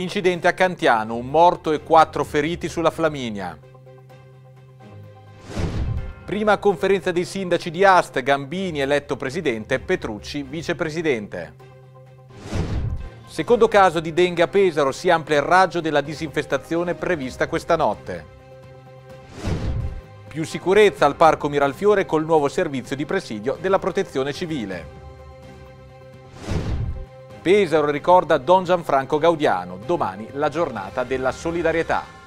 Incidente a Cantiano, un morto e quattro feriti sulla Flaminia. Prima conferenza dei sindaci di Ast, Gambini eletto presidente, Petrucci vicepresidente. Secondo caso di dengue a Pesaro si amplia il raggio della disinfestazione prevista questa notte. Più sicurezza al Parco Miralfiore col nuovo servizio di presidio della protezione civile. Pesaro ricorda Don Gianfranco Gaudiano, domani la giornata della solidarietà.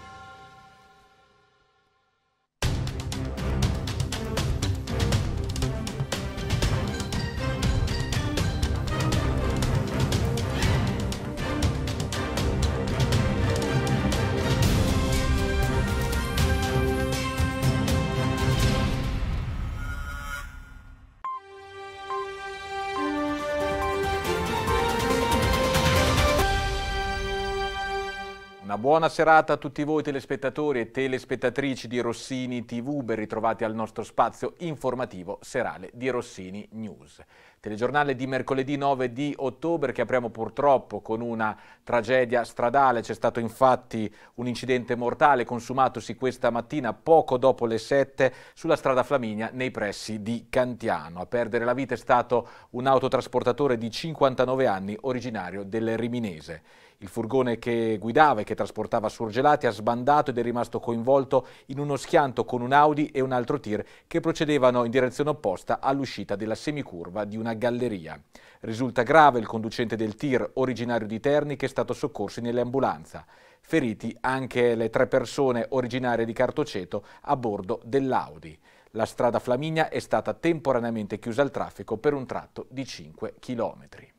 buona serata a tutti voi telespettatori e telespettatrici di Rossini TV, ben ritrovati al nostro spazio informativo serale di Rossini News telegiornale di mercoledì 9 di ottobre che apriamo purtroppo con una tragedia stradale. C'è stato infatti un incidente mortale consumatosi questa mattina poco dopo le 7 sulla strada Flaminia nei pressi di Cantiano. A perdere la vita è stato un autotrasportatore di 59 anni originario del Riminese. Il furgone che guidava e che trasportava surgelati ha sbandato ed è rimasto coinvolto in uno schianto con un Audi e un altro tir che procedevano in direzione opposta all'uscita della semicurva di una galleria. Risulta grave il conducente del tir originario di Terni che stato soccorso nell'ambulanza. Feriti anche le tre persone originarie di Cartoceto a bordo dell'Audi. La strada Flaminia è stata temporaneamente chiusa al traffico per un tratto di 5 chilometri.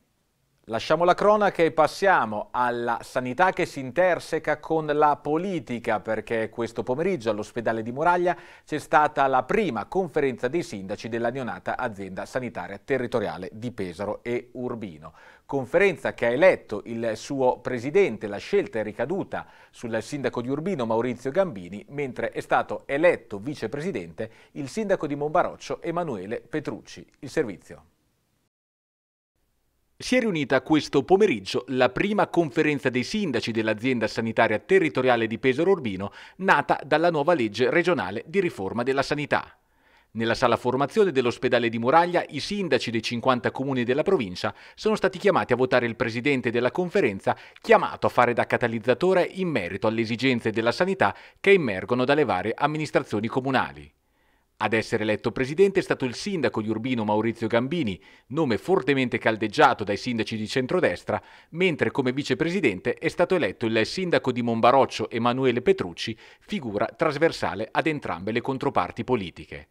Lasciamo la cronaca e passiamo alla sanità che si interseca con la politica perché questo pomeriggio all'ospedale di Muraglia c'è stata la prima conferenza dei sindaci della neonata azienda sanitaria territoriale di Pesaro e Urbino. Conferenza che ha eletto il suo presidente, la scelta è ricaduta sul sindaco di Urbino Maurizio Gambini, mentre è stato eletto vicepresidente il sindaco di Monbaroccio Emanuele Petrucci. Il servizio si è riunita questo pomeriggio la prima conferenza dei sindaci dell'azienda sanitaria territoriale di Pesaro Urbino, nata dalla nuova legge regionale di riforma della sanità. Nella sala formazione dell'ospedale di Muraglia i sindaci dei 50 comuni della provincia sono stati chiamati a votare il presidente della conferenza chiamato a fare da catalizzatore in merito alle esigenze della sanità che emergono dalle varie amministrazioni comunali. Ad essere eletto presidente è stato il sindaco di Urbino Maurizio Gambini, nome fortemente caldeggiato dai sindaci di centrodestra, mentre come vicepresidente è stato eletto il sindaco di Monbaroccio Emanuele Petrucci, figura trasversale ad entrambe le controparti politiche.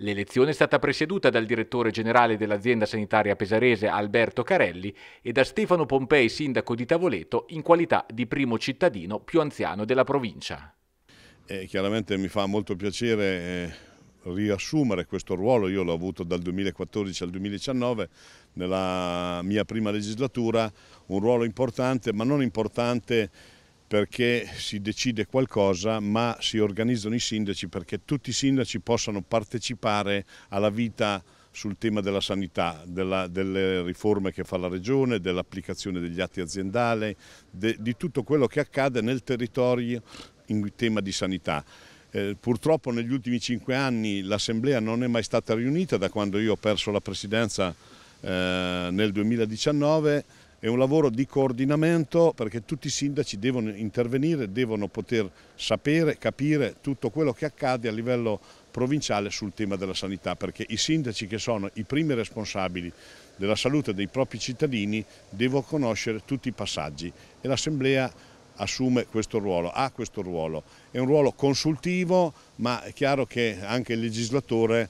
L'elezione è stata presieduta dal direttore generale dell'azienda sanitaria pesarese Alberto Carelli e da Stefano Pompei, sindaco di Tavoleto, in qualità di primo cittadino più anziano della provincia. Eh, chiaramente mi fa molto piacere eh riassumere questo ruolo, io l'ho avuto dal 2014 al 2019 nella mia prima legislatura, un ruolo importante ma non importante perché si decide qualcosa ma si organizzano i sindaci perché tutti i sindaci possano partecipare alla vita sul tema della sanità, della, delle riforme che fa la Regione, dell'applicazione degli atti aziendali, de, di tutto quello che accade nel territorio in tema di sanità. Eh, purtroppo negli ultimi cinque anni l'Assemblea non è mai stata riunita da quando io ho perso la presidenza eh, nel 2019 è un lavoro di coordinamento perché tutti i sindaci devono intervenire, devono poter sapere, capire tutto quello che accade a livello provinciale sul tema della sanità, perché i sindaci che sono i primi responsabili della salute dei propri cittadini devono conoscere tutti i passaggi e l'Assemblea assume questo ruolo, ha questo ruolo. È un ruolo consultivo, ma è chiaro che anche il legislatore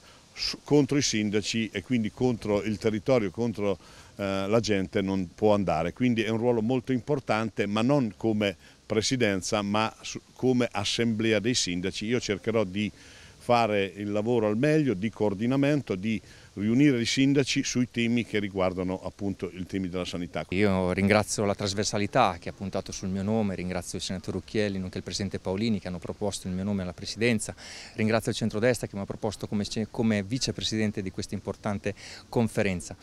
contro i sindaci e quindi contro il territorio, contro eh, la gente non può andare. Quindi è un ruolo molto importante, ma non come presidenza, ma come assemblea dei sindaci. Io cercherò di fare il lavoro al meglio, di coordinamento, di riunire i sindaci sui temi che riguardano appunto i temi della sanità. Io ringrazio la trasversalità che ha puntato sul mio nome, ringrazio il senatore Ucchielli, nonché il presidente Paolini che hanno proposto il mio nome alla presidenza, ringrazio il centrodestra che mi ha proposto come, come vicepresidente di questa importante conferenza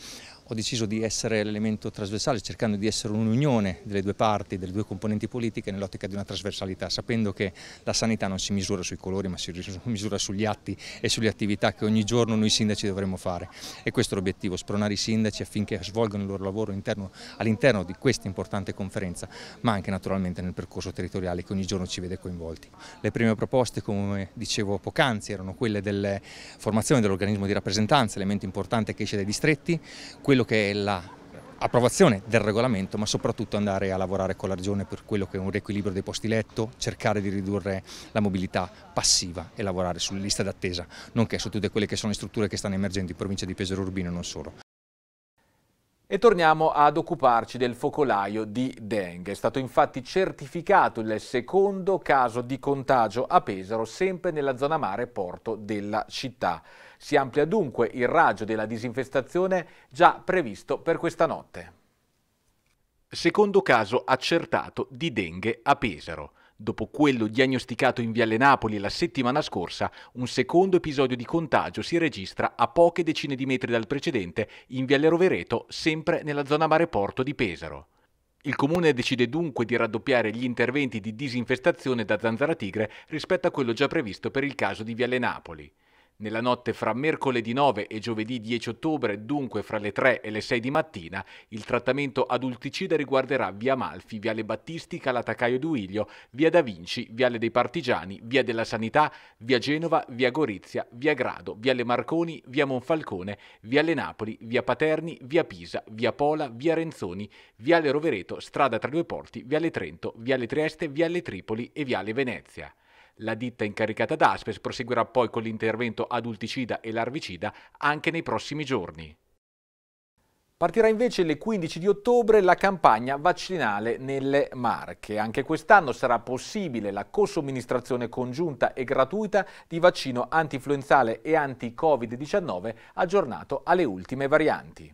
ho deciso di essere l'elemento trasversale, cercando di essere un'unione delle due parti, delle due componenti politiche nell'ottica di una trasversalità, sapendo che la sanità non si misura sui colori, ma si misura sugli atti e sulle attività che ogni giorno noi sindaci dovremmo fare. E questo è l'obiettivo, spronare i sindaci affinché svolgano il loro lavoro all'interno di questa importante conferenza, ma anche naturalmente nel percorso territoriale che ogni giorno ci vede coinvolti. Le prime proposte, come dicevo poc'anzi, erano quelle della formazione dell'organismo di rappresentanza, elemento importante che esce dai distretti, quello che è l'approvazione la del regolamento ma soprattutto andare a lavorare con la regione per quello che è un riequilibrio dei posti letto, cercare di ridurre la mobilità passiva e lavorare sulle liste d'attesa, nonché su tutte quelle che sono le strutture che stanno emergendo in provincia di Pesaro Urbino e non solo. E torniamo ad occuparci del focolaio di dengue. È stato infatti certificato il secondo caso di contagio a Pesaro, sempre nella zona mare porto della città. Si amplia dunque il raggio della disinfestazione già previsto per questa notte. Secondo caso accertato di dengue a Pesaro. Dopo quello diagnosticato in Viale Napoli la settimana scorsa, un secondo episodio di contagio si registra a poche decine di metri dal precedente in Viale Rovereto, sempre nella zona mare porto di Pesaro. Il comune decide dunque di raddoppiare gli interventi di disinfestazione da zanzara tigre rispetto a quello già previsto per il caso di Viale Napoli. Nella notte fra mercoledì 9 e giovedì 10 ottobre, dunque fra le 3 e le 6 di mattina, il trattamento adulticida riguarderà via Malfi, via Le Battisti, Calatacaio Duilio, via Da Vinci, via Le dei Partigiani, via della Sanità, via Genova, via Gorizia, via Grado, via Le Marconi, via Monfalcone, via Le Napoli, via Paterni, via Pisa, via Pola, via Renzoni, via Le Rovereto, strada tra due porti, via Le Trento, via Le Trieste, via Le Tripoli e via Le Venezia. La ditta incaricata da Aspes proseguirà poi con l'intervento adulticida e larvicida anche nei prossimi giorni. Partirà invece il 15 di ottobre la campagna vaccinale nelle Marche. Anche quest'anno sarà possibile la cosomministrazione congiunta e gratuita di vaccino antinfluenzale e anti-Covid-19 aggiornato alle ultime varianti.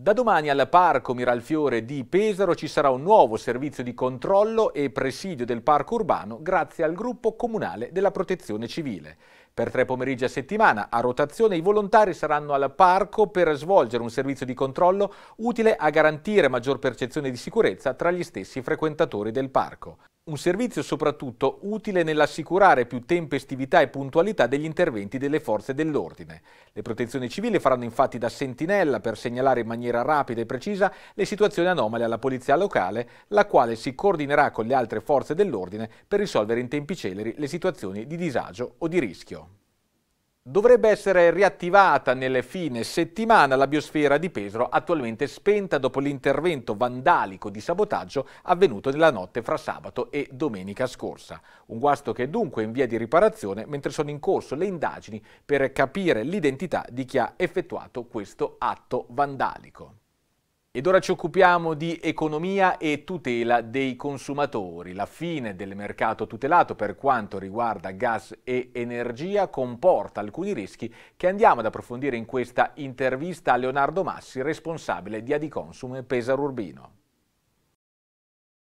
Da domani al Parco Miralfiore di Pesaro ci sarà un nuovo servizio di controllo e presidio del parco urbano grazie al gruppo comunale della protezione civile. Per tre pomeriggi a settimana, a rotazione, i volontari saranno al parco per svolgere un servizio di controllo utile a garantire maggior percezione di sicurezza tra gli stessi frequentatori del parco un servizio soprattutto utile nell'assicurare più tempestività e puntualità degli interventi delle forze dell'ordine. Le protezioni civili faranno infatti da sentinella per segnalare in maniera rapida e precisa le situazioni anomale alla polizia locale, la quale si coordinerà con le altre forze dell'ordine per risolvere in tempi celeri le situazioni di disagio o di rischio. Dovrebbe essere riattivata nel fine settimana la biosfera di Pesaro, attualmente spenta dopo l'intervento vandalico di sabotaggio avvenuto nella notte fra sabato e domenica scorsa. Un guasto che è dunque in via di riparazione mentre sono in corso le indagini per capire l'identità di chi ha effettuato questo atto vandalico. Ed ora ci occupiamo di economia e tutela dei consumatori. La fine del mercato tutelato per quanto riguarda gas e energia comporta alcuni rischi che andiamo ad approfondire in questa intervista a Leonardo Massi, responsabile di Adiconsum Pesaro Urbino.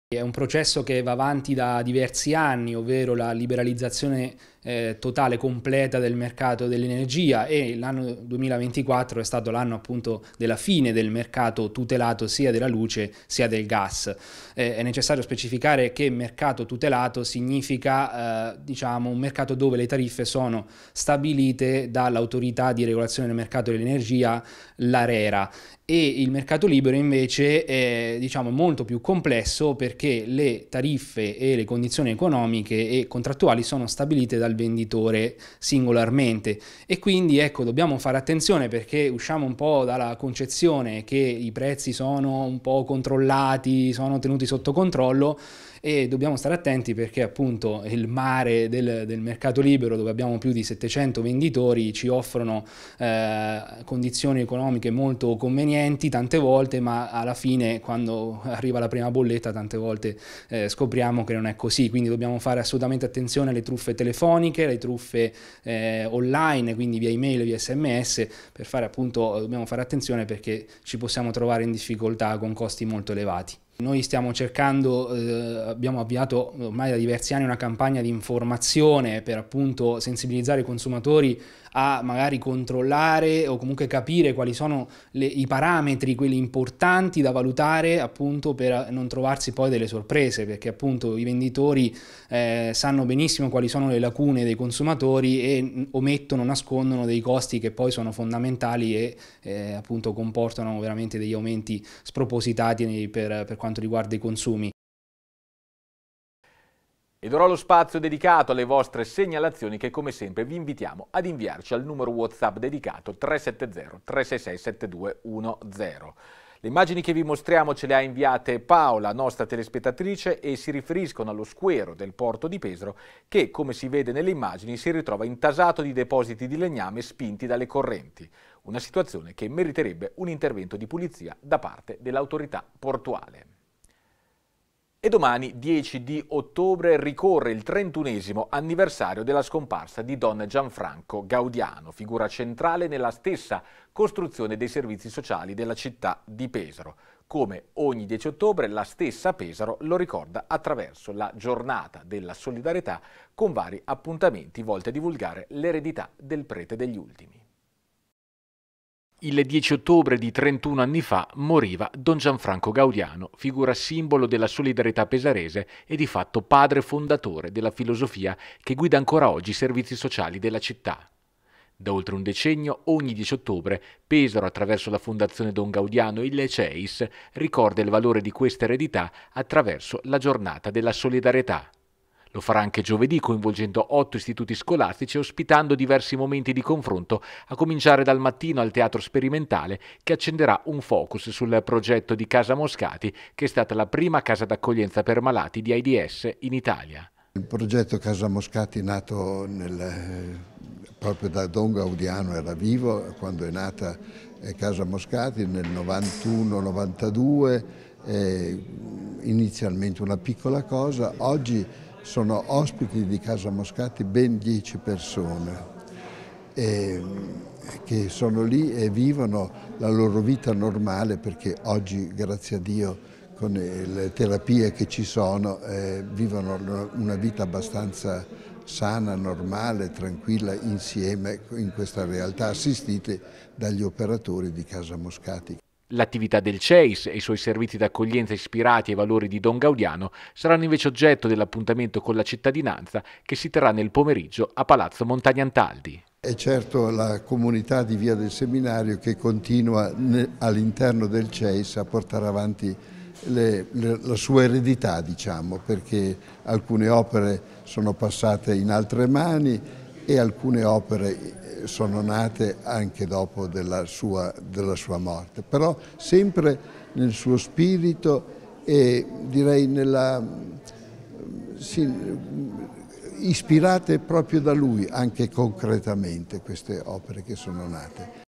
È un processo che va avanti da diversi anni, ovvero la liberalizzazione eh, totale completa del mercato dell'energia e l'anno 2024 è stato l'anno appunto della fine del mercato tutelato sia della luce sia del gas. Eh, è necessario specificare che mercato tutelato significa eh, diciamo un mercato dove le tariffe sono stabilite dall'autorità di regolazione del mercato dell'energia, l'ARERA e il mercato libero invece è diciamo, molto più complesso perché le tariffe e le condizioni economiche e contrattuali sono stabilite dal dal venditore singolarmente. E quindi ecco, dobbiamo fare attenzione perché usciamo un po' dalla concezione che i prezzi sono un po' controllati, sono tenuti sotto controllo e dobbiamo stare attenti perché appunto il mare del, del mercato libero dove abbiamo più di 700 venditori ci offrono eh, condizioni economiche molto convenienti tante volte ma alla fine quando arriva la prima bolletta tante volte eh, scopriamo che non è così quindi dobbiamo fare assolutamente attenzione alle truffe telefoniche, alle truffe eh, online quindi via email, via sms per fare appunto dobbiamo fare attenzione perché ci possiamo trovare in difficoltà con costi molto elevati. Noi stiamo cercando, eh, abbiamo avviato ormai da diversi anni una campagna di informazione per appunto sensibilizzare i consumatori a magari controllare o comunque capire quali sono le, i parametri, quelli importanti da valutare appunto per non trovarsi poi delle sorprese, perché appunto i venditori eh, sanno benissimo quali sono le lacune dei consumatori e omettono, nascondono dei costi che poi sono fondamentali e eh, appunto comportano veramente degli aumenti spropositati per, per quanto riguarda i consumi. Ed ora lo spazio dedicato alle vostre segnalazioni che come sempre vi invitiamo ad inviarci al numero WhatsApp dedicato 370 366 7210. Le immagini che vi mostriamo ce le ha inviate Paola, nostra telespettatrice, e si riferiscono allo squero del porto di Pesaro che, come si vede nelle immagini, si ritrova intasato di depositi di legname spinti dalle correnti. Una situazione che meriterebbe un intervento di pulizia da parte dell'autorità portuale. E domani, 10 di ottobre, ricorre il 31 anniversario della scomparsa di Don Gianfranco Gaudiano, figura centrale nella stessa costruzione dei servizi sociali della città di Pesaro. Come ogni 10 ottobre, la stessa Pesaro lo ricorda attraverso la giornata della solidarietà con vari appuntamenti volti a divulgare l'eredità del prete degli ultimi. Il 10 ottobre di 31 anni fa moriva Don Gianfranco Gaudiano, figura simbolo della solidarietà pesarese e di fatto padre fondatore della filosofia che guida ancora oggi i servizi sociali della città. Da oltre un decennio, ogni 10 ottobre, Pesaro, attraverso la Fondazione Don Gaudiano e il Leceis, ricorda il valore di questa eredità attraverso la giornata della solidarietà. Lo farà anche giovedì coinvolgendo otto istituti scolastici e ospitando diversi momenti di confronto, a cominciare dal mattino al Teatro Sperimentale che accenderà un focus sul progetto di Casa Moscati che è stata la prima casa d'accoglienza per malati di AIDS in Italia. Il progetto Casa Moscati nato nel, proprio da Don Gaudiano, era vivo quando è nata eh, Casa Moscati nel 91-92, eh, inizialmente una piccola cosa, oggi sono ospiti di Casa Moscati ben 10 persone e, che sono lì e vivono la loro vita normale perché oggi, grazie a Dio, con le terapie che ci sono, eh, vivono una vita abbastanza sana, normale, tranquilla insieme in questa realtà assistite dagli operatori di Casa Moscati. L'attività del CEIS e i suoi servizi d'accoglienza ispirati ai valori di Don Gaudiano saranno invece oggetto dell'appuntamento con la cittadinanza che si terrà nel pomeriggio a Palazzo Montagnantaldi. È certo la comunità di Via del Seminario che continua all'interno del CEIS a portare avanti le, le, la sua eredità, diciamo, perché alcune opere sono passate in altre mani e alcune opere eh, sono nate anche dopo della sua, della sua morte, però sempre nel suo spirito e direi nella, mm, sì, ispirate proprio da lui anche concretamente queste opere che sono nate.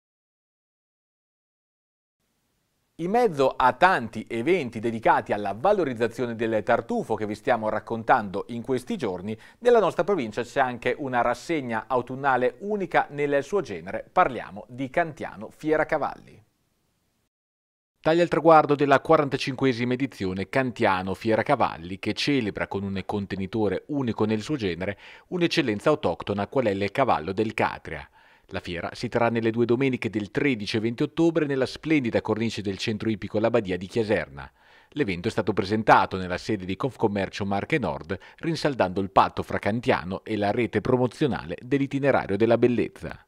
In mezzo a tanti eventi dedicati alla valorizzazione del tartufo che vi stiamo raccontando in questi giorni, nella nostra provincia c'è anche una rassegna autunnale unica nel suo genere. Parliamo di Cantiano Fiera Cavalli. Taglia il traguardo della 45esima edizione Cantiano Fiera Cavalli che celebra con un contenitore unico nel suo genere un'eccellenza autoctona qual è il cavallo del Catria. La fiera si terrà nelle due domeniche del 13 e 20 ottobre nella splendida cornice del centro ipico La Badia di Chieserna. L'evento è stato presentato nella sede di Confcommercio Marche Nord, rinsaldando il patto fra Cantiano e la rete promozionale dell'itinerario della bellezza.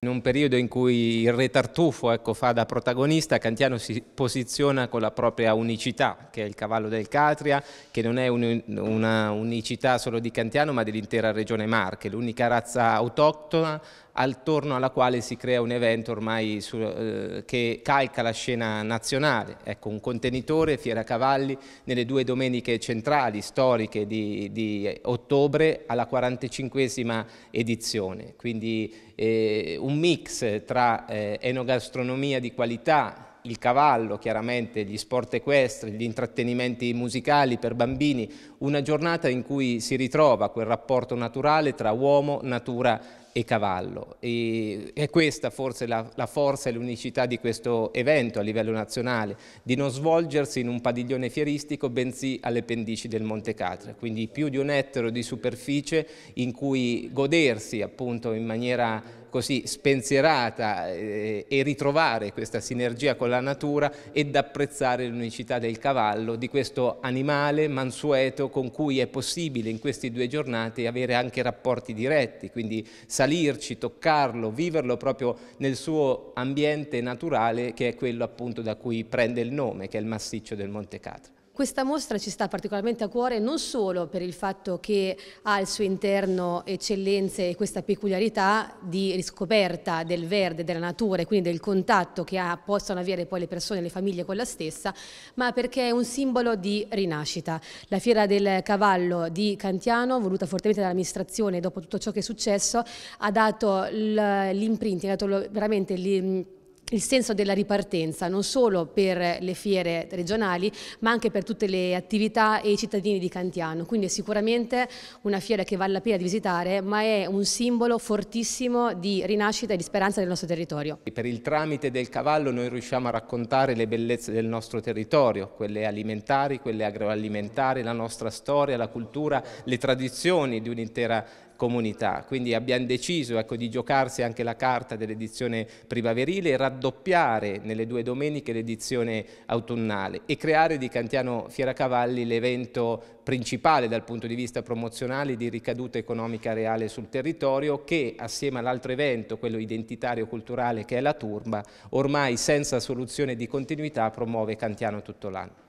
In un periodo in cui il re Tartufo ecco, fa da protagonista, Cantiano si posiziona con la propria unicità, che è il cavallo del Catria, che non è un, una unicità solo di Cantiano ma dell'intera regione Marche, l'unica razza autoctona attorno alla quale si crea un evento ormai su, eh, che calca la scena nazionale. Ecco, un contenitore, Fiera Cavalli, nelle due domeniche centrali, storiche di, di ottobre, alla 45esima edizione. Quindi eh, un mix tra eh, enogastronomia di qualità, il cavallo, chiaramente gli sport equestri, gli intrattenimenti musicali per bambini, una giornata in cui si ritrova quel rapporto naturale tra uomo, natura e cavallo. E è questa forse la, la forza e l'unicità di questo evento a livello nazionale, di non svolgersi in un padiglione fieristico, bensì alle pendici del Monte Catra, quindi più di un ettaro di superficie in cui godersi appunto in maniera così spensierata eh, e ritrovare questa sinergia con la natura ed apprezzare l'unicità del cavallo, di questo animale mansueto con cui è possibile in queste due giornate avere anche rapporti diretti, quindi salirci, toccarlo, viverlo proprio nel suo ambiente naturale che è quello appunto da cui prende il nome, che è il massiccio del Monte Catri. Questa mostra ci sta particolarmente a cuore non solo per il fatto che ha al suo interno eccellenze e questa peculiarità di riscoperta del verde, della natura e quindi del contatto che ha, possono avere poi le persone, e le famiglie con la stessa, ma perché è un simbolo di rinascita. La fiera del cavallo di Cantiano, voluta fortemente dall'amministrazione dopo tutto ciò che è successo, ha dato l'imprinting, ha dato veramente l'imprinting il senso della ripartenza non solo per le fiere regionali ma anche per tutte le attività e i cittadini di Cantiano, quindi è sicuramente una fiera che vale la pena di visitare ma è un simbolo fortissimo di rinascita e di speranza del nostro territorio. Per il tramite del cavallo noi riusciamo a raccontare le bellezze del nostro territorio, quelle alimentari, quelle agroalimentari, la nostra storia, la cultura, le tradizioni di un'intera città comunità. Quindi abbiamo deciso ecco, di giocarsi anche la carta dell'edizione primaverile raddoppiare nelle due domeniche l'edizione autunnale e creare di Cantiano Fiera Cavalli l'evento principale dal punto di vista promozionale di ricaduta economica reale sul territorio che assieme all'altro evento, quello identitario culturale che è la Turba, ormai senza soluzione di continuità promuove Cantiano tutto l'anno.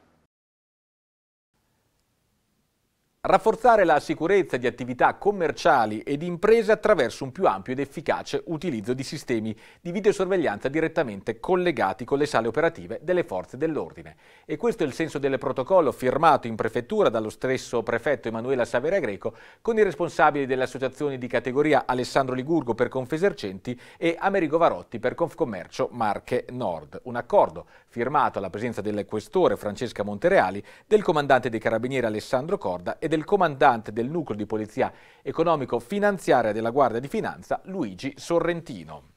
rafforzare la sicurezza di attività commerciali ed imprese attraverso un più ampio ed efficace utilizzo di sistemi di videosorveglianza direttamente collegati con le sale operative delle forze dell'ordine. E questo è il senso del protocollo firmato in prefettura dallo stesso prefetto Emanuela Savera Greco con i responsabili delle associazioni di categoria Alessandro Ligurgo per Confesercenti e Amerigo Varotti per Confcommercio Marche Nord. Un accordo firmato alla presenza del questore Francesca Montereali, del comandante dei carabinieri Alessandro Corda e del del comandante del nucleo di polizia economico-finanziaria della Guardia di Finanza, Luigi Sorrentino.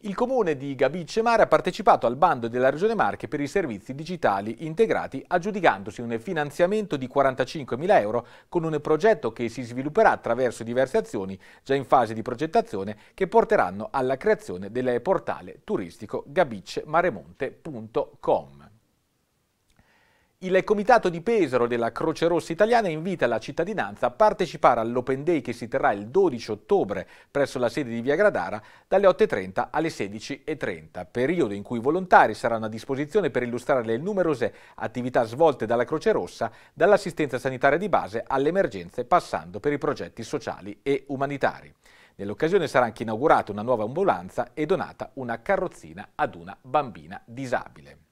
Il comune di Gabicce Mare ha partecipato al bando della Regione Marche per i servizi digitali integrati aggiudicandosi un finanziamento di 45.000 euro con un progetto che si svilupperà attraverso diverse azioni già in fase di progettazione che porteranno alla creazione del portale turistico gabicemaremonte.com. Il Comitato di Pesaro della Croce Rossa Italiana invita la cittadinanza a partecipare all'Open Day che si terrà il 12 ottobre presso la sede di Via Gradara dalle 8.30 alle 16.30, periodo in cui i volontari saranno a disposizione per illustrare le numerose attività svolte dalla Croce Rossa, dall'assistenza sanitaria di base alle emergenze passando per i progetti sociali e umanitari. Nell'occasione sarà anche inaugurata una nuova ambulanza e donata una carrozzina ad una bambina disabile.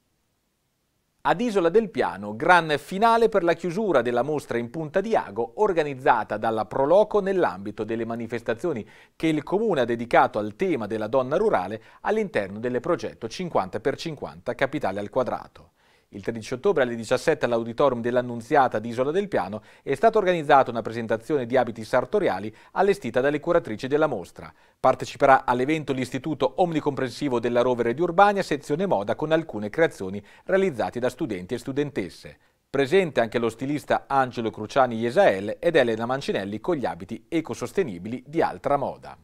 Ad Isola del Piano, gran finale per la chiusura della mostra in Punta di Ago organizzata dalla Proloco nell'ambito delle manifestazioni che il Comune ha dedicato al tema della donna rurale all'interno del progetto 50x50 Capitale al Quadrato. Il 13 ottobre alle 17 all'Auditorium dell'Annunziata di Isola del Piano è stata organizzata una presentazione di abiti sartoriali allestita dalle curatrici della mostra. Parteciperà all'evento l'Istituto Omnicomprensivo della Rovere di Urbania, sezione moda, con alcune creazioni realizzate da studenti e studentesse. Presente anche lo stilista Angelo Cruciani Iesael ed Elena Mancinelli con gli abiti ecosostenibili di altra moda.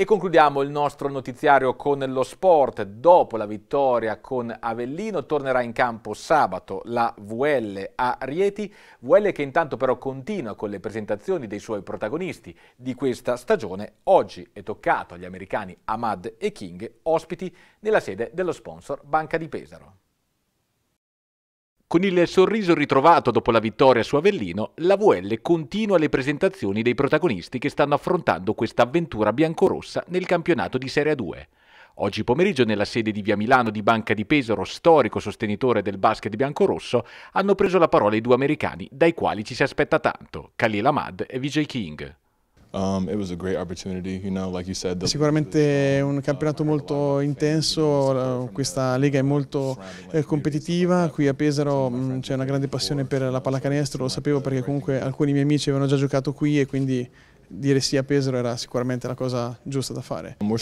E concludiamo il nostro notiziario con lo sport. Dopo la vittoria con Avellino tornerà in campo sabato la VL a Rieti, VL che intanto però continua con le presentazioni dei suoi protagonisti di questa stagione. Oggi è toccato agli americani Ahmad e King, ospiti nella sede dello sponsor Banca di Pesaro. Con il sorriso ritrovato dopo la vittoria su Avellino, la VL continua le presentazioni dei protagonisti che stanno affrontando questa avventura biancorossa nel campionato di Serie 2. Oggi pomeriggio nella sede di Via Milano di Banca di Pesaro, storico sostenitore del basket biancorosso, hanno preso la parola i due americani dai quali ci si aspetta tanto, Khalil Ahmad e Vijay King. Um, you know, like said, Sicuramente un campionato molto intenso, questa lega è molto eh, competitiva, qui a Pesaro mm, c'è una grande passione per la pallacanestro, lo sapevo perché comunque alcuni miei amici avevano già giocato qui e quindi dire sì a Pesaro era sicuramente la cosa giusta da fare. Um,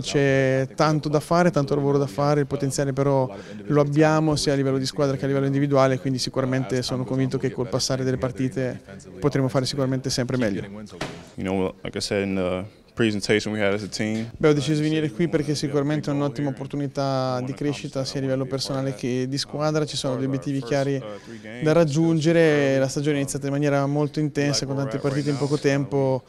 C'è tanto da fare, tanto lavoro da fare, il potenziale però lo abbiamo sia a livello di squadra che a livello individuale, quindi sicuramente sono convinto che col passare delle partite potremo fare sicuramente sempre meglio. Beh, ho deciso di venire qui perché sicuramente è un'ottima opportunità di crescita sia a livello personale che di squadra, ci sono degli obiettivi chiari da raggiungere, la stagione è iniziata in maniera molto intensa con tante partite in poco tempo,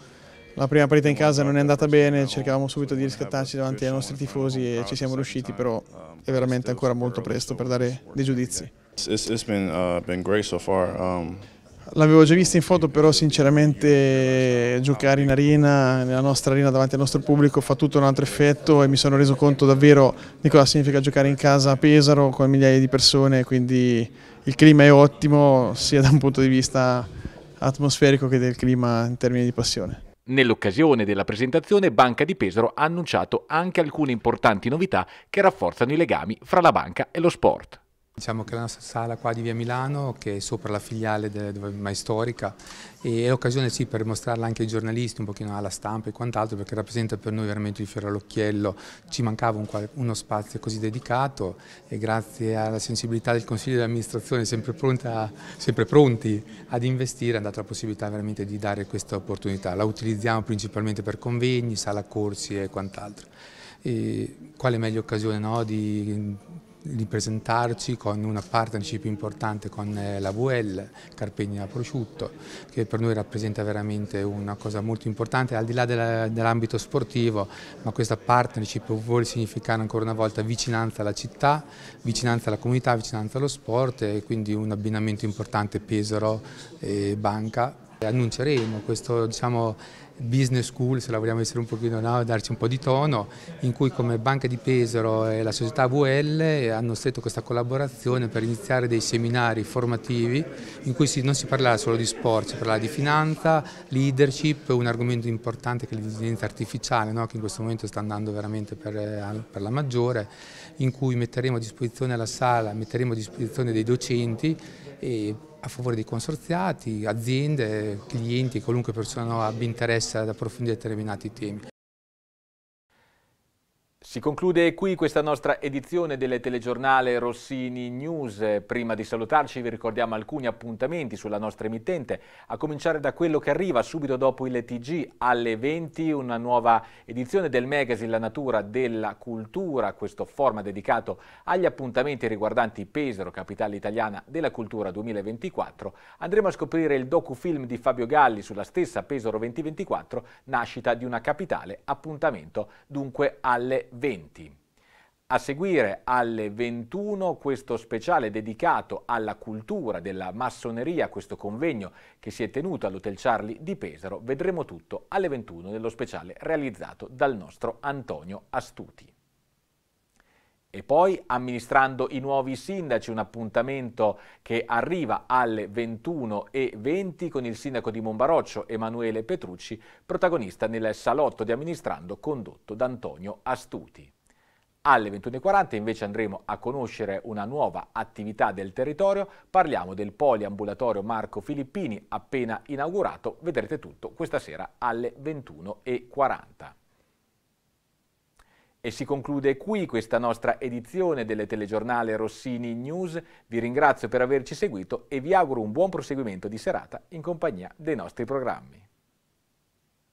la prima partita in casa non è andata bene, cercavamo subito di riscattarci davanti ai nostri tifosi e ci siamo riusciti, però è veramente ancora molto presto per dare dei giudizi. It's, it's been, uh, been um, L'avevo già vista in foto, però sinceramente giocare in arena, nella nostra arena davanti al nostro pubblico fa tutto un altro effetto e mi sono reso conto davvero di cosa significa giocare in casa a Pesaro con migliaia di persone, quindi il clima è ottimo sia da un punto di vista atmosferico che del clima in termini di passione. Nell'occasione della presentazione Banca di Pesaro ha annunciato anche alcune importanti novità che rafforzano i legami fra la banca e lo sport. Diciamo che la nostra sala qua di Via Milano, che è sopra la filiale ormai storica, è l'occasione sì per mostrarla anche ai giornalisti, un pochino alla stampa e quant'altro, perché rappresenta per noi veramente il fiore all'occhiello. Ci mancava un, uno spazio così dedicato e grazie alla sensibilità del Consiglio di amministrazione, sempre, pronta, sempre pronti ad investire, è andata la possibilità veramente di dare questa opportunità. La utilizziamo principalmente per convegni, sala corsi e quant'altro. quale meglio occasione no, di di presentarci con una partnership importante con eh, la VL, Carpegna Prosciutto, che per noi rappresenta veramente una cosa molto importante, al di là dell'ambito sportivo, ma questa partnership vuole significare ancora una volta vicinanza alla città, vicinanza alla comunità, vicinanza allo sport e quindi un abbinamento importante Pesaro e Banca Annunceremo questo diciamo, business school, se la vogliamo essere un pochino, no, darci un po' di tono, in cui come Banca di Pesaro e la società VL hanno stretto questa collaborazione per iniziare dei seminari formativi in cui si, non si parlava solo di sport, si parlava di finanza, leadership, un argomento importante che è l'intelligenza artificiale, no, che in questo momento sta andando veramente per, eh, per la maggiore, in cui metteremo a disposizione la sala, metteremo a disposizione dei docenti e a favore di consorziati, aziende, clienti, qualunque persona abbia interesse ad approfondire determinati temi. Si conclude qui questa nostra edizione del telegiornale Rossini News. Prima di salutarci vi ricordiamo alcuni appuntamenti sulla nostra emittente, a cominciare da quello che arriva subito dopo il TG alle 20, una nuova edizione del magazine La natura della cultura, questo format dedicato agli appuntamenti riguardanti Pesaro, capitale italiana della cultura 2024. Andremo a scoprire il docufilm di Fabio Galli sulla stessa Pesaro 2024, nascita di una capitale, appuntamento dunque alle 20. 20. A seguire alle 21 questo speciale dedicato alla cultura della massoneria, questo convegno che si è tenuto all'Hotel Charlie di Pesaro, vedremo tutto alle 21 nello speciale realizzato dal nostro Antonio Astuti. E poi amministrando i nuovi sindaci, un appuntamento che arriva alle 21.20 con il sindaco di Monbaroccio, Emanuele Petrucci, protagonista nel salotto di amministrando condotto da Antonio Astuti. Alle 21.40 invece andremo a conoscere una nuova attività del territorio, parliamo del poliambulatorio Marco Filippini appena inaugurato, vedrete tutto questa sera alle 21.40. E si conclude qui questa nostra edizione del telegiornale Rossini News. Vi ringrazio per averci seguito e vi auguro un buon proseguimento di serata in compagnia dei nostri programmi.